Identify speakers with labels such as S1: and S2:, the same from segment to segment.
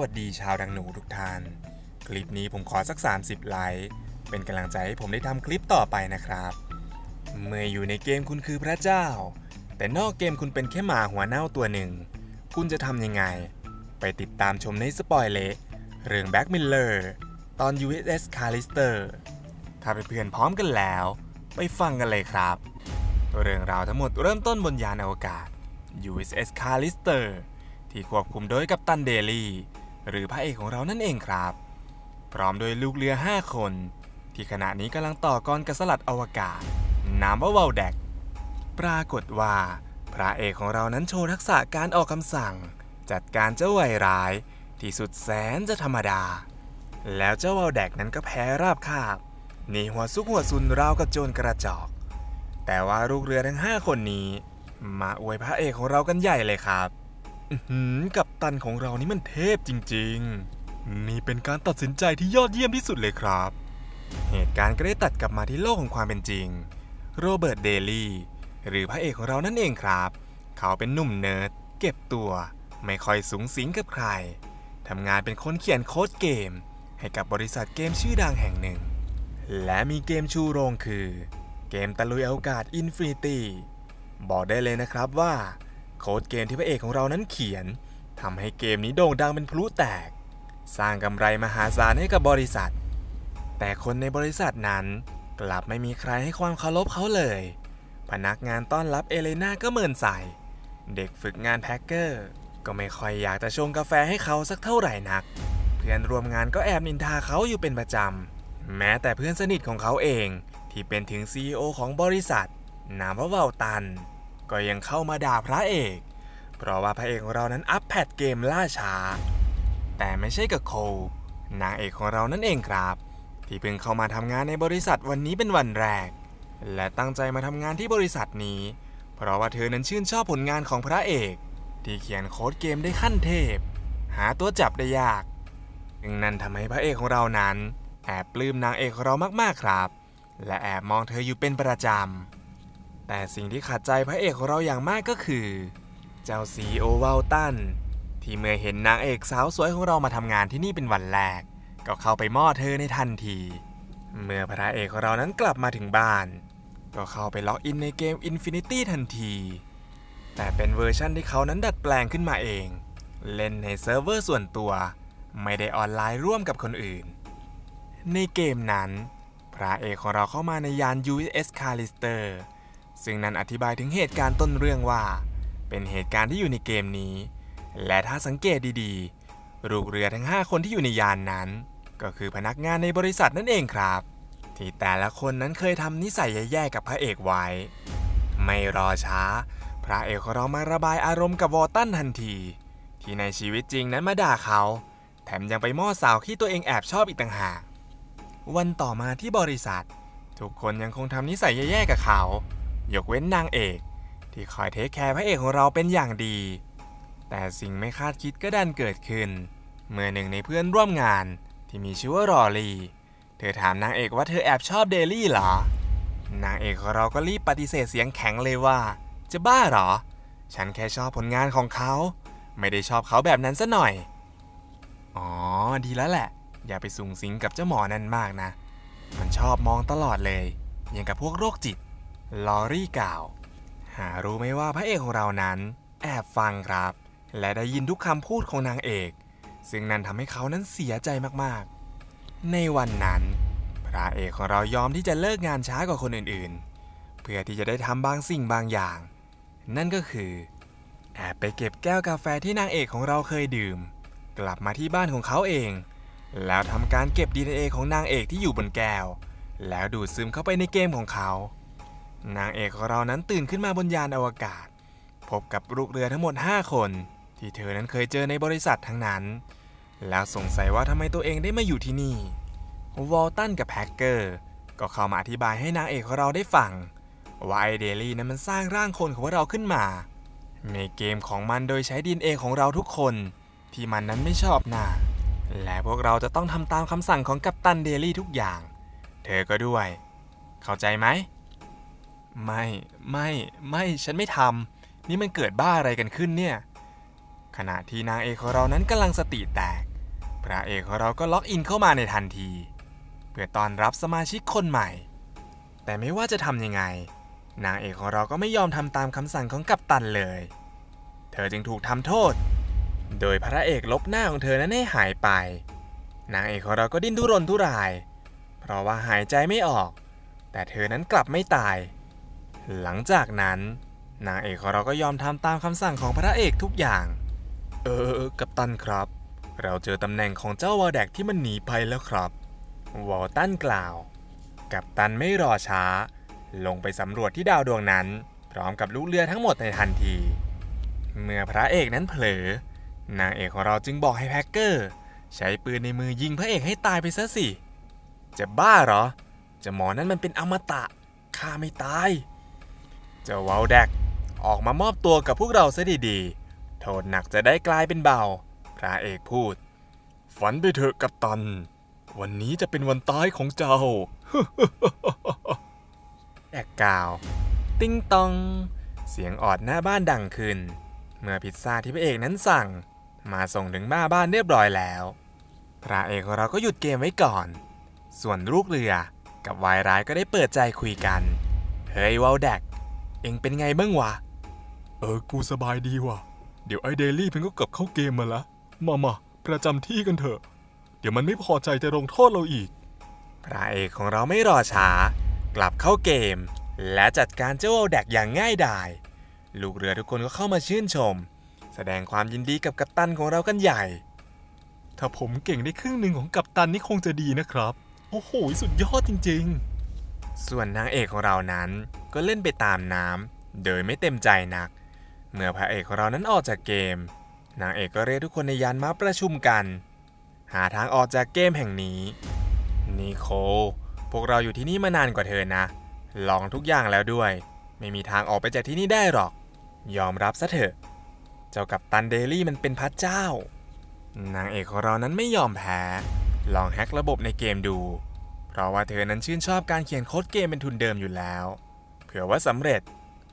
S1: วัสดีชาวดังหนูทุกท่าน คลิปนี้ผมขอสัก 30 ไลค์ เป็นกำลังใจให้ผมได้ทำคลิปต่อไปนะครับ เมื่ออยู่ในเกมคุณคือพระเจ้า แต่นอกเกมคุณเป็นแค่หมาหัวเน่าตัวหนึ่ง คุณจะทำยังไง ไปติดตามชมในสปอยเล เรื่องแบ็กมิลเลอร์ ตอน USS c a l i s t e r ถ้าเพื่อนพร้อมกันแล้ว ไปฟังกันเลยครับเรื่องราวทั้งหมดเริ่มต้นบนยานอวกาศ USS c a l i s t e r ที่ควบคุมโดยกัปตันเดลี่หรือพระเอกของเรานั่นเองครับ พร้อมโดยลูกเรือ 5 คน ที่ขณะนี้กำลังต่อกรกับสลัดอวกาศนามว่าวาแดก ปรากฏว่า พระเอกของเรานั้นโชว์ทักษะการออกคำสั่ง จัดการเจ้าวัยร้าย ที่สุดแสนจะธรรมดา แล้วเจ้าวาวแดกนั้นก็แพ้ราบคาบหนีหัวซุกหัวซุนราวกับโจรกระจอก แต่ว่าลูกเรือทั้ง5คนนี้มาอวยพระเอกของเรากันใหญ่เลยครับกับตันของเรานี่มันเทพจริง ๆ นี่เป็นการตัดสินใจที่ยอดเยี่ยมที่สุดเลยครับ เหตุการณ์ก็ได้ตัดกลับมาที่โลกของความเป็นจริง โรเบิร์ตเดลี่หรือพระเอกของเรานั่นเองครับ เขาเป็นหนุ่มเนิร์ดเก็บตัวไม่ค่อยสูงสิงกับใคร ทำงานเป็นคนเขียนโค้ดเกม ให้กับบริษัทเกมชื่อดังแห่งหนึ่ง และมีเกมชูโรงคือ เกมตะลุยอากาศอนฟินิตี้บอกได้เลยนะครับว่าโค้ดเกมที่พระเอกของเรานั้นเขียนทำให้เกมนี้โด่งดังเป็นพลุแตก สร้างกำไรมหาศาลให้กับบริษัท แต่คนในบริษัทนั้น กลับไม่มีใครให้ความเคารพเขาเลย พนักงานต้อนรับเอเลนาก็เมินใส่ เด็กฝึกงานแพ็คเกอร์ ก็ไม่ค่อยอยากจะชงกาแฟให้เขาสักเท่าไหร่นัก เพื่อนร่วมงานก็แอบนินทาเขาอยู่เป็นประจำแม้แต่เพื่อนสนิทของเขาเองที่เป็นถึงซีอของบริษัท นามว่าเวาตันก็ยังเข้ามาด่าพระเอก เพราะว่าพระเอกของเรานั้นอัพแพดเกมล่าช้า แต่ไม่ใช่กับโค นางเอกของเรานั่นเองครับ ที่เพิ่งเข้ามาทำงานในบริษัทวันนี้เป็นวันแรก และตั้งใจมาทำงานที่บริษัทนี้ เพราะว่าเธอนั้นชื่นชอบผลงานของพระเอก ที่เขียนโค้ดเกมได้ขั้นเทพ หาตัวจับได้ยาก ดังนั่นทำให้พระเอกของเรานั้น แอบปลื้มนางเอกของเรามากๆครับ และแอบมองเธออยู่เป็นประจำแต่สิ่งที่ขัดใจพระเอกของเราอย่างมากก็คือ เจ้าซีโอวอลตันที่เมื่อเห็นนางเอกสาวสวยของเรามาทำงานที่นี่เป็นวันแรก ก็เข้าไปมอดเธอในทันที เมื่อพระเอกของเรานั้นกลับมาถึงบ้าน ก็เข้าไปล็อกอินในเกม Infinity ทันทีแต่เป็นเวอร์ชั่นที่เขานั้นดัดแปลงขึ้นมาเองเล่นในเซิร์ฟเวอร์ส่วนตัว ไม่ได้ออนไลน์ร่วมกับคนอื่น ในเกมนั้น พระเอกของเราเข้ามาในยาน US c a l i s t e r ซึ่งนั้นอธิบายถึงเหตุการณ์ต้นเรื่องว่า เป็นเหตุการณ์ที่อยู่ในเกมนี้ และถ้าสังเกตดีๆลูกเรือทั้ง 5 คนที่อยู่ในยานนั้น ก็คือพนักงานในบริษัทนั่นเองครับ ที่แต่ละคนนั้นเคยทำนิสัยแย่ ๆกับพระเอกไว้ ไม่รอช้า พระเอกขอเรามาระบายอารมณ์กับวอตันทันที ที่ในชีวิตจริงนั้นมาด่าเขา แถมยังไปมอสาวที่ตัวเองแอบชอบอีกต่างหากวันต่อมาที่บริษัททุกคนยังคงทำนิสัยแย่ๆกับเขายกเว้นนางเอกที่คอยเทคแคร์พระเอกของเราเป็นอย่างดี แต่สิ่งไม่คาดคิดก็ดันเกิดขึ้น เมื่อหนึ่งในเพื่อนร่วมงานที่มีชื่อว่า รอลี เธอถามนางเอกว่าเธอแอบชอบเดลี่เหรอ นางเอกของเราก็รีบปฏิเสธเสียงแข็งเลยว่า จะบ้าเหรอ ฉันแค่ชอบผลงานของเขา ไม่ได้ชอบเขาแบบนั้นซะหน่อย อ๋อ ดีแล้วแหละ อย่าไปสูงสิงกับเจ้าหมอนั่นมากนะ มันชอบมองตลอดเลยอย่างกับพวกโรคจิตลอรี่กล่าว หารู้ไหมว่าพระเอกของเรานั้น แอบฟังครับ และได้ยินทุกคำพูดของนางเอก ซึ่งนั่นทำให้เขานั้นเสียใจมากๆ ในวันนั้น พระเอกของเรายอมที่จะเลิกงานช้ากว่าคนอื่นๆ เพื่อที่จะได้ทำบางสิ่งบางอย่าง นั่นก็คือ แอบไปเก็บแก้วกาแฟที่นางเอกของเราเคยดื่ม กลับมาที่บ้านของเขาเอง แล้วทำการเก็บดนเอของนางเอกที่อยู่บนแก้ว แล้วดูดซึมเข้าไปในเกมของเขานางเอกของเรานั้นตื่นขึ้นมาบนยานอวกาศพบกับลูกเรือทั้งหมด 5 คน ที่เธอนั้นเคยเจอในบริษัททั้งนั้น แล้วสงสัยว่าทำไมตัวเองได้มาอยู่ที่นี่วอลตันกับแพกเกอร์ก็เข้ามาอธิบายให้นางเอกของเราได้ฟังว่าไอเดลี่นั้นมันสร้างร่างคนของเราขึ้นมา ในเกมของมันโดยใช้ดินเอของเราทุกคนที่มันนั้นไม่ชอบหน้าและพวกเราจะต้องทำตามคำสั่งของกัปตันเดลี่ทุกอย่าง เธอก็ด้วย เข้าใจไหมไม่ ไม่ ไม่ ฉันไม่ทำนี่มันเกิดบ้าอะไรกันขึ้นเนี่ย ขณะที่นางเอกของเรานั้นกำลังสติแตก พระเอกของเราก็ล็อกอินเข้ามาในทันที เพื่อต้อนรับสมาชิกคนใหม่ แต่ไม่ว่าจะทำยังไง นางเอกของเราก็ไม่ยอมทำตามคำสั่งของกัปตันเลย เธอจึงถูกทำโทษ โดยพระเอกลบหน้าของเธอนั้นให้หายไป นางเอกของเราก็ดิ้นทุรนทุราย เพราะว่าหายใจไม่ออก แต่เธอนั้นกลับไม่ตายหลังจากนั้น นางเอกของเราก็ยอมทำตามคำสั่งของพระเอกทุกอย่าง เออ กัปตันครับ เราเจอตำแหน่งของเจ้าวอลแดกที่มันหนีไปแล้วครับ วอลตันกล่าว กัปตันไม่รอช้า ลงไปสำรวจที่ดาวดวงนั้นพร้อมกับลูกเรือทั้งหมดในทันที เมื่อพระเอกนั้นเผลอนางเอกของเราจึงบอกให้แพ็กเกอร์ ใช้ปืนในมือยิงพระเอกให้ตายไปซะสิ จะบ้าเหรอ จะหมอนั้นมันเป็นอมตะฆ่าไม่ตายเจ้าวาลแดก ออกมามอบตัวกับพวกเราซะดีๆ โทษหนักจะได้กลายเป็นเบา พระเอกพูด ฝันไปเถอะกัปตัน วันนี้จะเป็นวันตายของเจ้า แอกกาว ติ้งตอง เสียงออดหน้าบ้านดังขึ้นเมื่อพิซซ่าที่พระเอกนั้นสั่ง มาส่งถึงบ้าบ้านเรียบร้อยแล้ว พระเอกของเราก็หยุดเกมไว้ก่อน ส่วนลูกเรือกับวายร้ายก็ได้เปิดใจคุยกัน เฮ้ยวอลแดกเอ็งเป็นไงบ้างวะเออ กูสบายดีว่ะ เดี๋ยวไอเดลี่เพิ่งก็กลับเข้าเกมมาละ มามาประจำที่กันเถอะ เดี๋ยวมันไม่พอใจจะลงโทษเราอีก พระเอกของเราไม่รอช้ากลับเข้าเกม และจัดการเจ้าแดกอย่างง่ายดายลูกเรือทุกคนก็เข้ามาชื่นชม แสดงความยินดีกับกัปตันของเรากันใหญ่ ถ้าผมเก่งได้ครึ่งหนึ่งของกัปตันนี่คงจะดีนะครับโอ้โหสุดยอดจริงๆ ส่วนนางเอกของเรานั้นก็เล่นไปตามน้ำโดยไม่เต็มใจนัก เมื่อพระเอกของเรานั้นออกจากเกมนางเอกก็เรียกทุกคนในยานมาประชุมกัน หาทางออกจากเกมแห่งนี้นิโคพวกเราอยู่ที่นี่มานานกว่าเธอนะ ลองทุกอย่างแล้วด้วย ไม่มีทางออกไปจากที่นี่ได้หรอก ยอมรับซะเถอะ เจ้ากับตันเดลี่มันเป็นพระเจ้านางเอกของเรานั้นไม่ยอมแพ้ลองแฮกระบบในเกมดู เพราะว่าเธอนั้นชื่นชอบการเขียนโค้ดเกมเป็นทุนเดิมอยู่แล้วเผื่อว่าสำเร็จ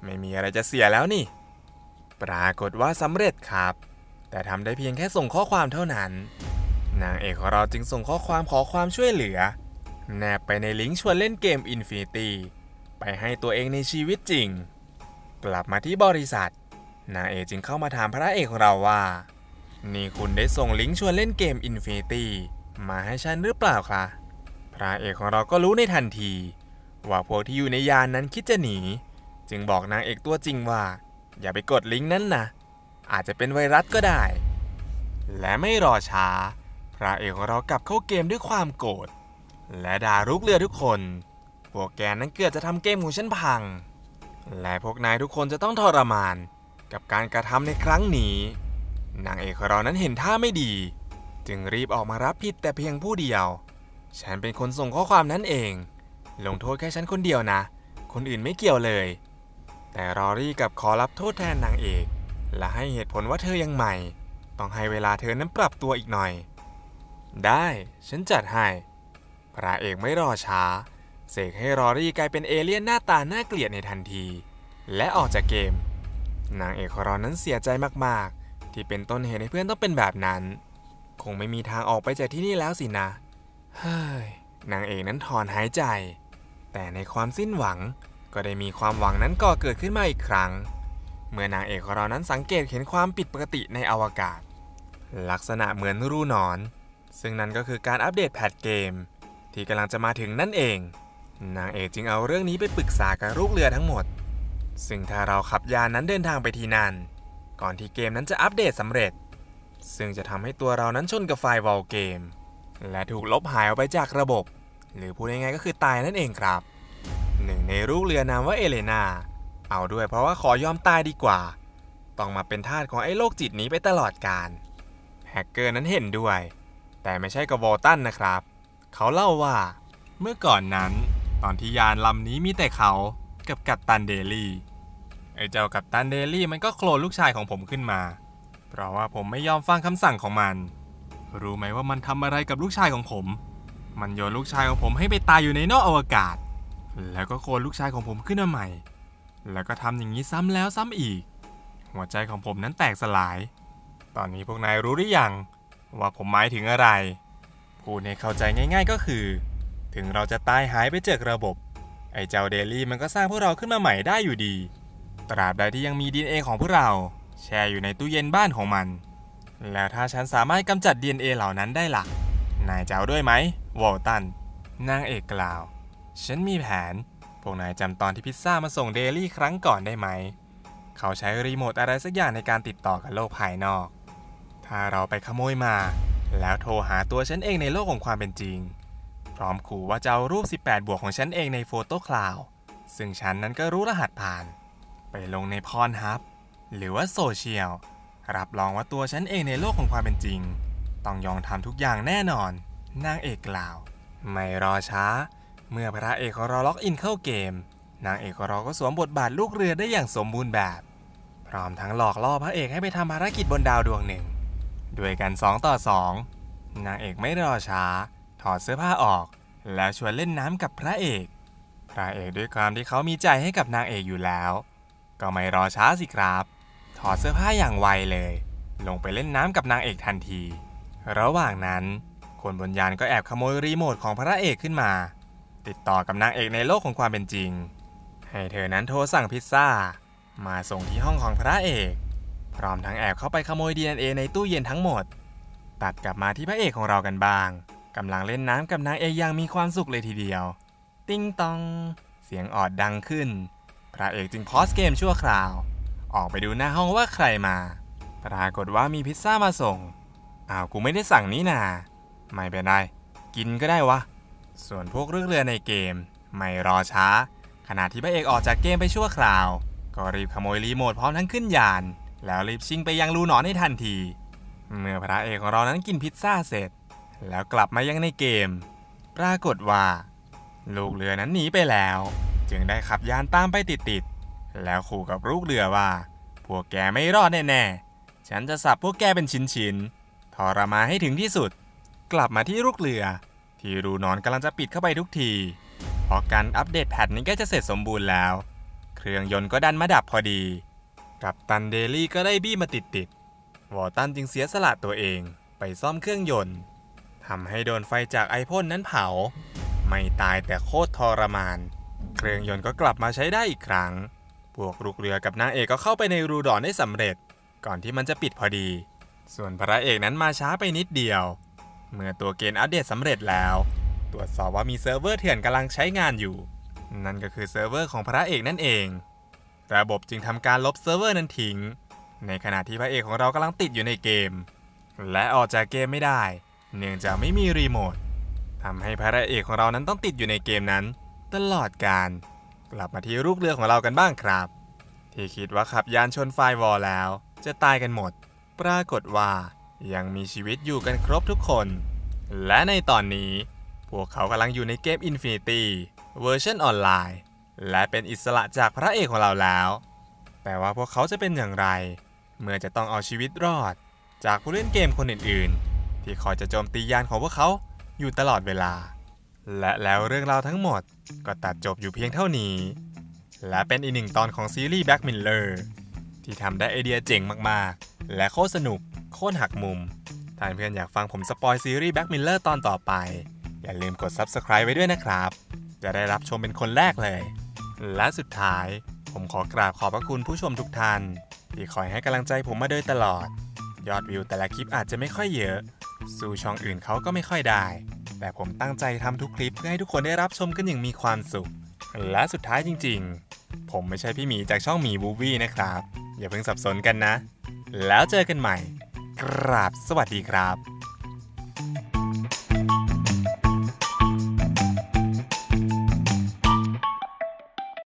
S1: ไม่มีอะไรจะเสียแล้วนี่ ปรากฏว่าสำเร็จครับ แต่ทำได้เพียงแค่ส่งข้อความเท่านั้นนางเอกของเราจึงส่งข้อความขอความช่วยเหลือ แนบไปในลิงก์ชวนเล่นเกม Infinity ไปให้ตัวเองในชีวิตจริง กลับมาที่บริษัทนางเอกจึงเข้ามาถามพระเอกของเราว่า นี่คุณได้ส่งลิงก์ชวนเล่นเกม Infinity มาให้ฉันหรือเปล่าคะพระเอกของเราก็รู้ในทันทีว่าพวกที่อยู่ในยานนั้นคิดจะหนี จึงบอกนางเอกตัวจริงว่าอย่าไปกดลิงก์นั้นนะ อาจจะเป็นไวรัสก็ได้ และไม่รอช้าพระเอกของเรากลับเข้าเกมด้วยความโกรธและด่าลูกเรือทุกคนพวกแกนั้นเกือบจะทำเกมของฉันพัง และพวกนายทุกคนจะต้องทรมาน กับการกระทำในครั้งนี้ นางเอกของเรานั้นเห็นท่าไม่ดี จึงรีบออกมารับผิดแต่เพียงผู้เดียว ฉันเป็นคนส่งข้อความนั้นเองลงโทษแค่ฉันคนเดียวนะ คนอื่นไม่เกี่ยวเลย แต่รอรี่กับขอรับโทษแทนนางเอก และให้เหตุผลว่าเธอยังใหม่ ต้องให้เวลาเธอนั้นปรับตัวอีกหน่อย ได้ฉันจัดให้ พระเอกไม่รอช้า เสกให้รอรี่กลายเป็นเอเลี่ยนหน้าตาน่าเกลียดในทันที และออกจากเกมนางเอกของเรานั้นเสียใจมาก ๆ ที่เป็นต้นเหตุให้เพื่อนต้องเป็นแบบนั้น คงไม่มีทางออกไปจากที่นี่แล้วสินะเฮ้ยนางเอกนั้นถอนหายใจแต่ในความสิ้นหวังก็ได้มีความหวังนั้นก่อเกิดขึ้นมาอีกครั้ง เมื่อนางเอกของเรานั้นสังเกตเห็นความผิดปกติในอวกาศ ลักษณะเหมือนรูนอน ซึ่งนั่นก็คือการอัปเดตแพทเกมที่กำลังจะมาถึงนั่นเอง นางเอกจึงเอาเรื่องนี้ไปปรึกษากับลูกเรือทั้งหมด ซึ่งถ้าเราขับยานนั้นเดินทางไปที่นั่นก่อนที่เกมนั้นจะอัปเดตสำเร็จ ซึ่งจะทำให้ตัวเรานั้นชนกับไฟล์วอลเกม และถูกลบหายออกไปจากระบบหรือพูดง่ายๆก็คือตายนั่นเองครับหนึ่งในลูกเรือนามว่าเอเลนาเอาด้วยเพราะว่าขอยอมตายดีกว่า ต้องมาเป็นทาสของไอ้โรคจิตนี้ไปตลอดการแฮกเกอร์นั้นเห็นด้วย แต่ไม่ใช่กับวอลตันนะครับ เขาเล่าว่า เมื่อก่อนนั้น ตอนที่ยานลำนี้มีแต่เขากับกัปตันเดลี่ไอ้ เจ้ากัปตันเดลี่มันก็โคลนลูกชายของผมขึ้นมา เพราะว่าผมไม่ยอมฟังคำสั่งของมัน รู้ไหมว่ามันทำอะไรกับลูกชายของผมมันโยนลูกชายของผมให้ไปตายอยู่ในนอกอวกาศ แล้วก็โคนลูกชายของผมขึ้นมาใหม่ แล้วก็ทำอย่างนี้ซ้ำแล้วซ้ำอีก หัวใจของผมนั้นแตกสลาย ตอนนี้พวกนายรู้หรือยังว่าผมหมายถึงอะไร พูดให้เข้าใจง่ายๆ ก็คือ ถึงเราจะตายหายไปเจากระบบ ไอ้เจ้าเดลี่มันก็สร้างพวกเราขึ้นมาใหม่ได้อยู่ดี ตราบใดที่ยังมีดีเอของพวกเรา แช่อยู่ในตู้เย็นบ้านของมัน แล้วถ้าฉันสามารถกำจัดด d เอเหล่านั้นได้ละ่ะ นายจะเอาด้วยไหมวอลตันนางเอกกล่าว ฉันมีแผน พวกนายจำตอนที่พิซซ่ามาส่งเดลี่ครั้งก่อนได้ไหม เขาใช้รีโมทอะไรสักอย่างในการติดต่อกับโลกภายนอก ถ้าเราไปขโมยมา แล้วโทรหาตัวฉันเองในโลกของความเป็นจริง พร้อมขู่ว่าจะเอารูป 18 บวกของฉันเองในโฟโต้คลาวซึ่งฉันนั้นก็รู้รหัสผ่าน ไปลงในพรฮับ หรือว่าโซเชียลรับรองว่าตัวฉันเองในโลกของความเป็นจริง ต้องยอมทำทุกอย่างแน่นอนนางเอกกล่าว ไม่รอช้า เมื่อพระเอกของเราล็อกอินเข้าเกม นางเอกของเราก็สวมบทบาทลูกเรือได้อย่างสมบูรณ์แบบ พร้อมทั้งหลอกล่อพระเอกให้ไปทำภารกิจบนดาวดวงหนึ่ง ด้วยกัน2ต่อ2 นางเอกไม่รอช้า ถอดเสื้อผ้าออก แล้วชวนเล่นน้ำกับพระเอก พระเอกด้วยความที่เขามีใจให้กับนางเอกอยู่แล้ว ก็ไม่รอช้าสิครับ ถอดเสื้อผ้าอย่างไวเลย ลงไปเล่นน้ำกับนางเอกทันที ระหว่างนั้นคนบนยานก็แอบขโมยรีโมทของพระเอกขึ้นมา ติดต่อกับนางเอกในโลกของความเป็นจริง ให้เธอนั้นโทรสั่งพิซซ่ามาส่งที่ห้องของพระเอก พร้อมทั้งแอบเข้าไปขโมย DNA ในตู้เย็นทั้งหมด ตัดกลับมาที่พระเอกของเรากันบ้างกำลังเล่นน้ำกับนางเอกอย่างมีความสุขเลยทีเดียว ติ้งตองเสียงออดดังขึ้น พระเอกจึงพอสเกมชั่วคราว ออกไปดูหน้าห้องว่าใครมาปรากฏว่ามีพิซซ่ามาส่งอ้าวกูไม่ได้สั่งนี่นาไม่เป็นไรกินก็ได้วะส่วนพวกเรื่องเรือในเกมไม่รอช้า ขณะที่พระเอกออกจากเกมไปชั่วคราว ก็รีบขโมยรีโมทพร้อมทั้งขึ้นยาน แล้วรีบชิงไปยังรูหนอนให้ทันที เมื่อพระเอกของเรานั้นกินพิซซ่าเสร็จ แล้วกลับมายังในเกม ปรากฏว่า ลูกเรือนั้นหนีไปแล้ว จึงได้ขับยานตามไปติด ๆ แล้วขู่กับลูกเรือว่าพวกแกไม่รอดแน่ ๆ ฉันจะสับพวกแกเป็นชิ้นๆทรมาให้ถึงที่สุดกลับมาที่ลูกเรือ ที่รูนอนกำลังจะปิดเข้าไปทุกที พอการอัปเดตแพทนี้ก็จะเสร็จสมบูรณ์แล้ว เครื่องยนต์ก็ดันมาดับพอดี กับตันเดลี่ก็ได้บี้มาติดติดวอตันจึงเสียสละตัวเอง ไปซ่อมเครื่องยนต์ ทำให้โดนไฟจากไอพ่นนั้นเผา ไม่ตายแต่โคตรทรมาน เครื่องยนต์ก็กลับมาใช้ได้อีกครั้งพวกลูกเรือกับนางเอกก็เข้าไปในรูดอนได้สำเร็จ ก่อนที่มันจะปิดพอดี ส่วนพระเอกนั้นมาช้าไปนิดเดียวเมื่อตัวเกณฑ์อัปเดตสำเร็จแล้ว ตรวจสอบว่ามีเซิร์ฟเวอร์เถื่อนกำลังใช้งานอยู่ นั่นก็คือเซิร์ฟเวอร์ของพระเอกนั่นเอง ระบบจึงทำการลบเซิร์ฟเวอร์นั้นทิ้ง ในขณะที่พระเอกของเรากำลังติดอยู่ในเกม และออกจากเกมไม่ได้ เนื่องจากไม่มีรีโมททำให้พระเอกของเรานั้นต้องติดอยู่ในเกมนั้น ตลอดการ กลับมาที่ลูกเรือของเรากันบ้างครับ ที่คิดว่าขับยานชนไฟวอลแล้ว จะตายกันหมด ปรากฏว่ายังมีชีวิตอยู่กันครบทุกคน และในตอนนี้พวกเขากำลังอยู่ในเกม Infinity เวอร์ชันออนไลน์และเป็นอิสระจากพระเอกของเราแล้ว แต่ว่าพวกเขาจะเป็นอย่างไร เมื่อจะต้องเอาชีวิตรอด จากผู้เล่นเกมคนอื่นๆ ที่คอยจะโจมตียานของพวกเขาอยู่ตลอดเวลา และแล้วเรื่องราวทั้งหมด ก็ตัดจบอยู่เพียงเท่านี้ และเป็นอีกหนึ่งตอนของซีรีส์แบ็กมินเลอร์ที่ทำได้ไอเดียเจ๋งมาก ๆ และโคตรสนุกโค่นหักมุมถ้าเพื่อนอยากฟังผม สปอยซีรีส์แบ็กมิลเลอร์ตอนต่อไป อย่าลืมกด Subscribe ไว้ด้วยนะครับ จะได้รับชมเป็นคนแรกเลย และสุดท้ายผมขอกราบขอบพระคุณผู้ชมทุกท่านที่คอยให้กำลังใจผมมาโดยตลอด ยอดวิวแต่ละคลิปอาจจะไม่ค่อยเยอะ สู่ช่องอื่นเขาก็ไม่ค่อยได้ แต่ผมตั้งใจทำทุกคลิป เพื่อให้ทุกคนได้รับชมกันอย่างมีความสุข และสุดท้ายจริง ๆ ผมไม่ใช่พี่หมีจากช่องหมีบูวี่นะครับอย่าเพิ่งสับสนกันนะ แล้วเจอกันใหม่กราบสวัสดีครับ